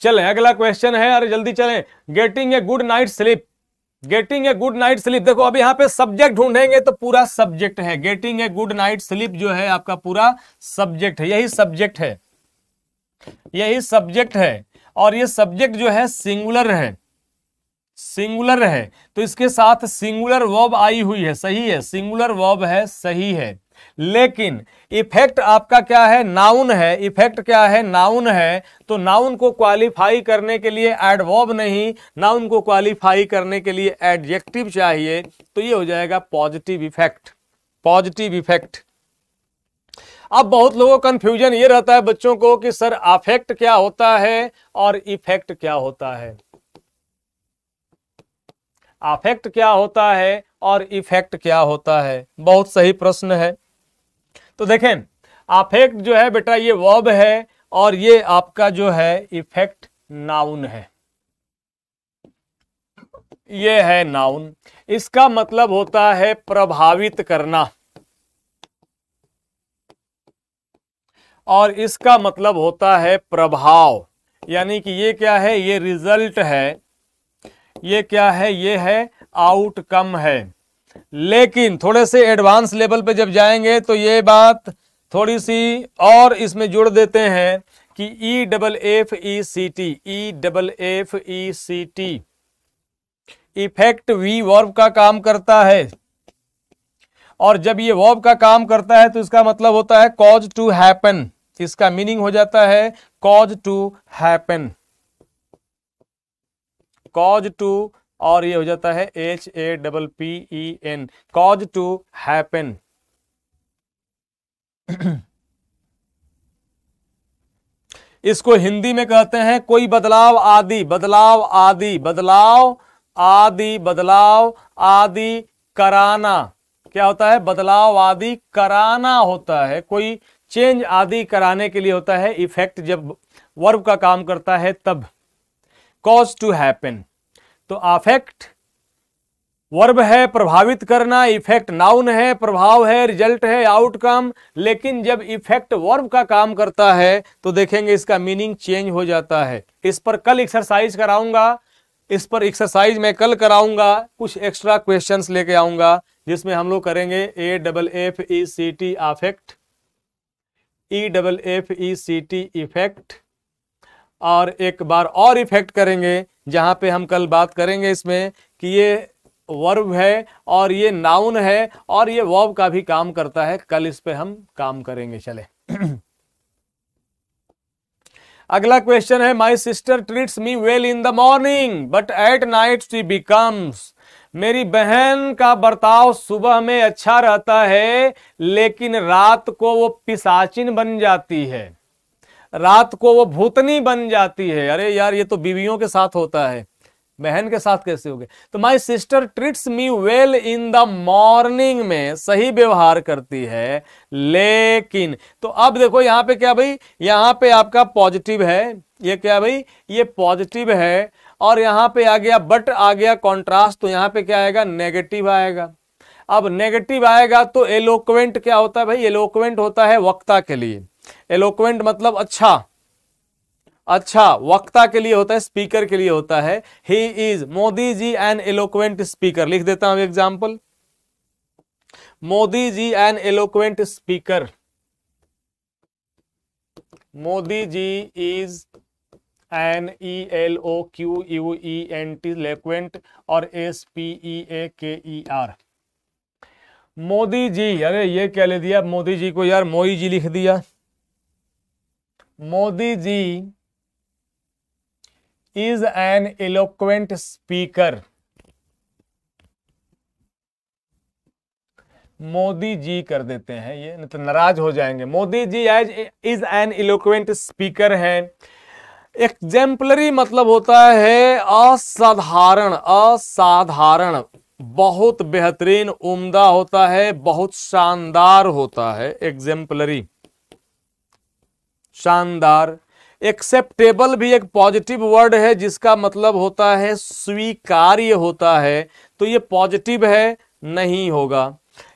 चले अगला क्वेश्चन है अरे जल्दी चले getting a good night sleep getting a good night sleep देखो अब यहां पे सब्जेक्ट ढूंढेंगे तो पूरा सब्जेक्ट है getting a good night sleep जो है आपका पूरा सब्जेक्ट है यही सब्जेक्ट है यही सब्जेक्ट है और ये सब्जेक्ट जो है सिंगुलर है सिंगुलर है तो इसके साथ सिंगुलर वर्ब आई हुई है सही है सिंगुलर वर्ब है सही है लेकिन इफेक्ट आपका क्या है नाउन है इफेक्ट क्या है नाउन है तो नाउन को क्वालिफाई करने के लिए एडवॉब नहीं नाउन को क्वालिफाई करने के लिए एडजेक्टिव चाहिए तो ये हो जाएगा पॉजिटिव इफेक्ट पॉजिटिव इफेक्ट अब बहुत लोगों का कंफ्यूजन ये रहता है बच्चों को कि सर अफेक्ट क्या होता है और इफेक्ट क्या होता है अफेक्ट क्या होता है और इफेक्ट क्या होता है बहुत सही प्रश्न है तो देखें अफेक्ट जो है बेटा ये वर्ब है और ये आपका जो है इफेक्ट नाउन है ये है नाउन इसका मतलब होता है प्रभावित करना और इसका मतलब होता है प्रभाव यानी कि ये क्या है ये रिजल्ट है ये क्या है ये है आउटकम है लेकिन थोड़े से एडवांस लेवल पे जब जाएंगे तो ये बात थोड़ी सी और इसमें जुड़ देते हैं कि E double F E C T E double F E C T effect V verb का काम करता है और जब ये वर्ब का काम करता है तो इसका मतलब होता है कॉज टू हैपन इसका मीनिंग हो जाता है cause to happen cause to और ये हो जाता है H A double P E N cause to happen इसको हिंदी में कहते हैं कोई बदलाव आदि बदलाव आदि बदलाव आदि बदलाव आदि कराना क्या होता है बदलाव आदि कराना होता है कोई चेंज आदि कराने के लिए होता है इफेक्ट जब वर्ब का काम करता है तब कॉज टू हैपन तो अफेक्ट वर्ब है प्रभावित करना इफेक्ट नाउन है प्रभाव है रिजल्ट है आउटकम लेकिन जब इफेक्ट वर्ब का काम करता है तो देखेंगे इसका मीनिंग चेंज हो जाता है इस पर कल एक्सरसाइज कराऊंगा इस पर एक्सरसाइज मैं कल कराऊंगा कुछ एक्स्ट्रा क्वेश्चंस लेके आऊंगा जिसमें हम लोग करेंगे A double F E C T affect E double F E C T effect और एक बार और इफेक्ट करेंगे जहाँ पे हम कल बात करेंगे इसमें कि ये वर्ब है और ये नाउन है और ये वर्ब का भी काम करता है कल इस पे हम काम करेंगे चले अगला क्वेश्चन है my sister treats me well in the morning but at night she becomes मेरी बहन का बर्ताव सुबह में अच्छा रहता है लेकिन रात को वो पिसाचिन बन जाती है रात को वो भूतनी बन जाती है अरे यार ये तो बीवियों के साथ होता है बहन के साथ कैसे हो गए तो my sister treats me well in the morning में सही व्यवहार करती है लेकिन तो अब देखो यहाँ पे क्या भाई यहां पे आपका पॉजिटिव है ये क्या भाई ये पॉजिटिव है और यहां पे आ गया बट आ गया कॉन्ट्रास्ट तो यहाँ पे क्या आएगा नेगेटिव आएगा अब नेगेटिव आएगा तो एलोक्वेंट क्या होता है भाई एलोक्वेंट होता है वक्ता के लिए एलोक्वेंट मतलब अच्छा अच्छा वक्ता के लिए होता है स्पीकर के लिए होता है he is Modi ji an eloquent speaker लिख देता हूं example Modi ji an eloquent speaker Modi ji is an E L O Q U E N T eloquent और S P E A K E are Modi जी अरे ये क्या ले दिया मोदी जी को यार मोई जी लिख दिया Modi ji is an eloquent speaker Modi ji कर देते हैं ये नहीं तो नाराज हो जाएंगे Modi ji as is an eloquent speaker है एग्जेम्पलरी मतलब होता है असाधारण असाधारण बहुत बेहतरीन उम्दा होता है बहुत शानदार होता है एग्जेम्पलरी शानदार एक्सेप्टेबल भी एक पॉजिटिव वर्ड है जिसका मतलब होता है स्वीकार्य होता है तो ये पॉजिटिव है नहीं होगा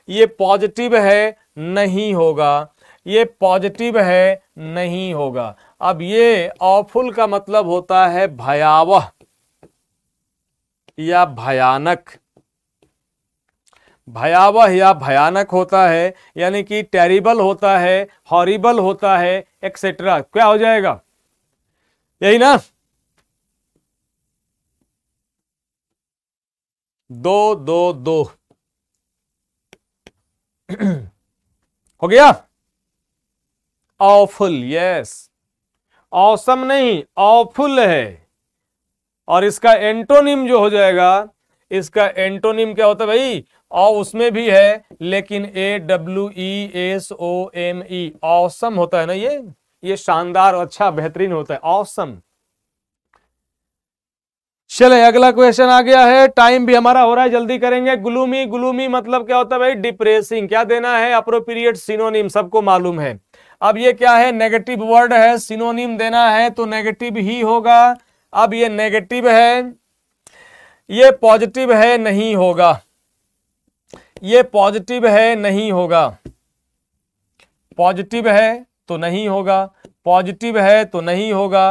ये पॉजिटिव है नहीं होगा ये पॉजिटिव है नहीं होगा अब ये ऑफुल का मतलब होता है भयावह या भयानक भयावह या भयानक होता है यानी कि टेरिबल होता है हॉरिबल होता है एक्सेट्रा क्या हो जाएगा यही ना दो दो दो हो गया ऑफुल यस ऑसम नहीं ऑफुल है और इसका एंटोनिम जो हो जाएगा इसका एंटोनिम क्या होता है भाई और उसमें भी है लेकिन A W E S O M E awesome होता है ना ये ये शानदार अच्छा बेहतरीन होता है ऑसम चले अगला क्वेश्चन आ गया है टाइम भी हमारा हो रहा है जल्दी करेंगे ग्लूमी ग्लूमी मतलब क्या होता है भाई डिप्रेसिंग क्या देना है अप्रोप्रिएट सिनोनिम सबको मालूम है अब ये क्या है नेगेटिव वर्ड है सिनोनिम देना है तो नेगेटिव ही होगा अब ये नेगेटिव है ये पॉजिटिव है नहीं होगा ये पॉजिटिव है नहीं होगा पॉजिटिव है तो नहीं होगा पॉजिटिव है तो नहीं होगा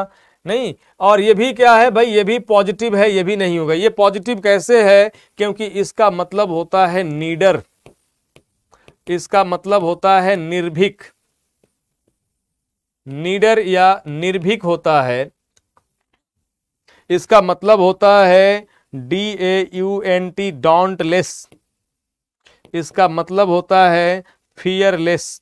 नहीं और ये भी क्या है भाई ये भी पॉजिटिव है ये भी नहीं होगा ये पॉजिटिव कैसे है क्योंकि इसका मतलब होता है नीडर इसका मतलब होता है निर्भीक नीडर या निर्भीक होता है इसका मतलब होता है D A U N T dauntless इसका मतलब होता है फियरलेस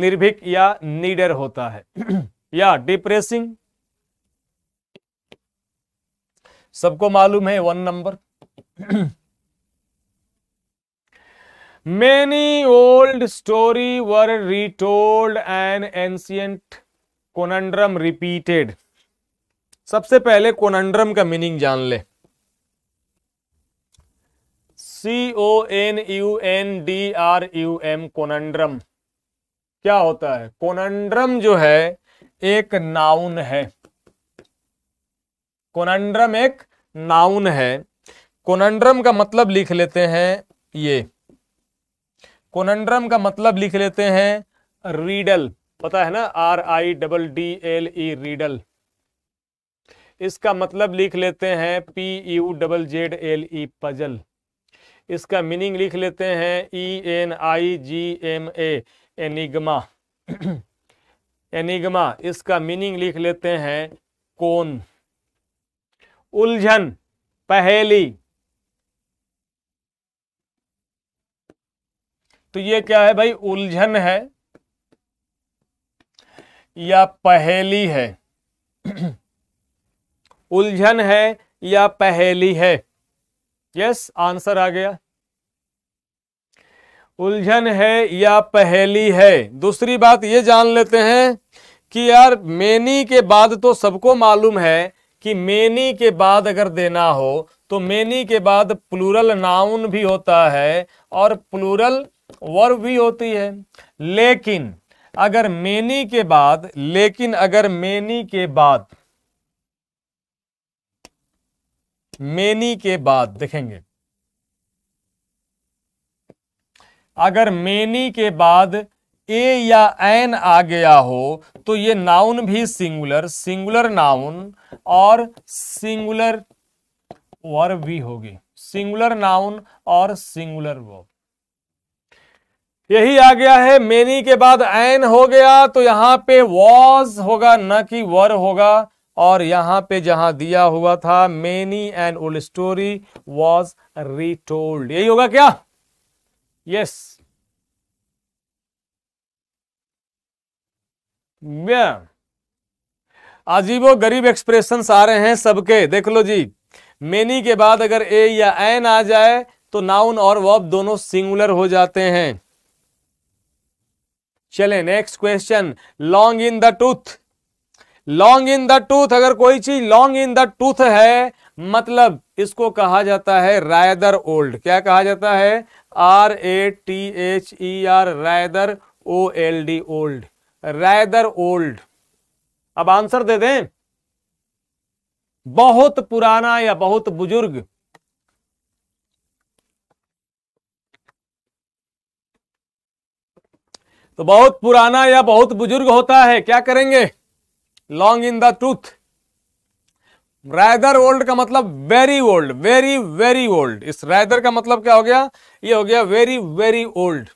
निर्भीक या नीडर होता है या डिप्रेसिंग सबको मालूम है one number many old story were retold and ancient conundrum repeated सबसे पहले कोनंड्रम का मीनिंग जान ले C O N U N D R U M conundrum क्या होता है कोनंड्रम जो है एक नाउन है कोनंड्रम एक नाउन है कोनंड्रम का मतलब लिख लेते हैं ये कोनंड्रम का मतलब लिख लेते हैं रीडल पता है ना R I double D L E riddle इसका मतलब लिख लेते हैं P U double Z L E puzzle इसका मीनिंग लिख लेते हैं E N I G M A enigma enigma इसका मीनिंग लिख लेते हैं कौन उलझन पहेली तो ये क्या है भाई उलझन है या पहेली है उलझन है या पहेली है यस आंसर आ गया उलझन है या पहली है दूसरी बात ये जान लेते हैं कि यार मेनी के बाद तो सबको मालूम है कि मेनी के बाद अगर देना हो तो मेनी के बाद प्लूरल नाउन भी होता है और प्लूरल वर्ब भी होती है लेकिन अगर मेनी के बाद लेकिन अगर मेनी के बाद मेनी के बाद देखेंगे अगर मेनी के बाद ए या एन आ गया हो तो ये नाउन भी सिंगुलर सिंगुलर नाउन और सिंगुलर वर्ब भी होगी सिंगुलर नाउन और सिंगुलर वर्ब यही आ गया है मेनी के बाद एन हो गया तो यहां पे वॉज होगा न कि वर होगा और यहाँ पे जहाँ दिया हुआ था many and old story was retold यही होगा क्या यस yes. अजीबो गरीब एक्सप्रेशन आ रहे हैं सबके देख लो जी मेनी के बाद अगर ए या एन आ जाए तो नाउन और वॉब दोनों सिंगुलर हो जाते हैं चले next question long in the tooth long in the tooth अगर कोई चीज लॉन्ग इन द टूथ है मतलब इसको कहा जाता है रायदर ओल्ड क्या कहा जाता है R A T H E R rather O L D old rather old अब आंसर दे दें बहुत पुराना या बहुत बुजुर्ग तो बहुत पुराना या बहुत बुजुर्ग होता है क्या करेंगे long in the tooth rather old का मतलब very old very very old इस रायदर का मतलब क्या हो गया ये हो गया very very old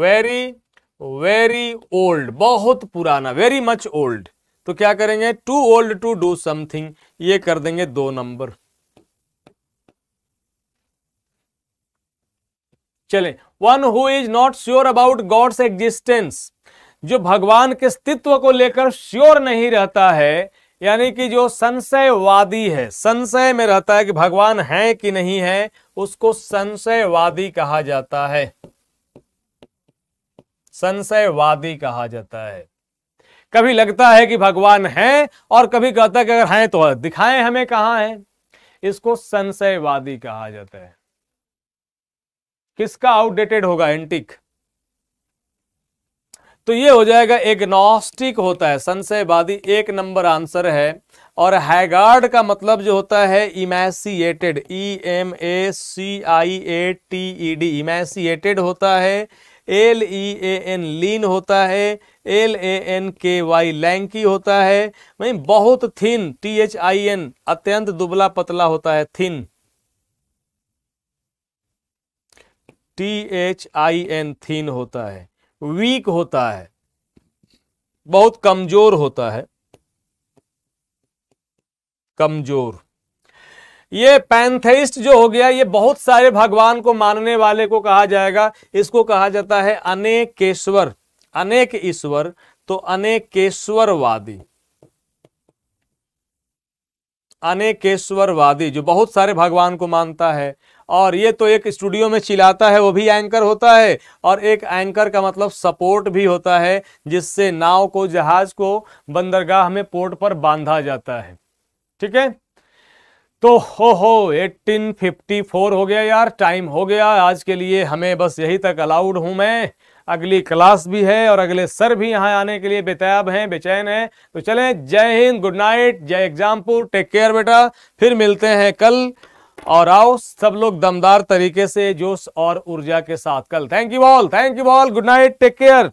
very very old बहुत पुराना वेरी मच ओल्ड तो क्या करेंगे too old to do something ये कर देंगे दो नंबर चले one who is not sure about god's existence जो भगवान के अस्तित्व को लेकर श्योर नहीं रहता है यानी कि जो संशयवादी है संशय में रहता है कि भगवान है कि नहीं है उसको संशयवादी कहा जाता है संशयवादी कहा जाता है कभी लगता है कि भगवान है और कभी कहता है कि अगर है तो दिखाएं हमें कहा है इसको संशयवादी कहा जाता है किसका आउटडेटेड होगा एंटिक तो ये हो जाएगा एग्नोस्टिक होता है संशयवादी एक नंबर आंसर है और हैगार्ड का मतलब जो होता है emaciated E M A C I A T E D emaciated होता है L E A N lean होता है L A N K Y lanky होता है वही बहुत thin T H I N अत्यंत दुबला पतला होता है thin T H I N thin होता है वीक होता है बहुत कमजोर होता है कमजोर ये पैंथेइस्ट जो हो गया ये बहुत सारे भगवान को मानने वाले को कहा जाएगा इसको कहा जाता है अनेकेश्वर अनेक ईश्वर तो अनेकेश्वरवादी अनेकेश्वरवादी जो बहुत सारे भगवान को मानता है और ये तो एक स्टूडियो में चिल्लाता है वो भी एंकर होता है और एक एंकर का मतलब सपोर्ट भी होता है जिससे नाव को जहाज को बंदरगाह में पोर्ट पर बांधा जाता है ठीक है तो हो हो 1854 हो गया यार टाइम हो गया आज के लिए हमें बस यही तक अलाउड हूं मैं अगली क्लास भी है और अगले सर भी यहाँ आने के लिए बेताब हैं बेचैन हैं तो चलें जय हिंद गुड नाइट जय एग्जामपुर टेक केयर बेटा फिर मिलते हैं कल और आओ सब लोग दमदार तरीके से जोश और ऊर्जा के साथ कल thank you all thank you all good night take care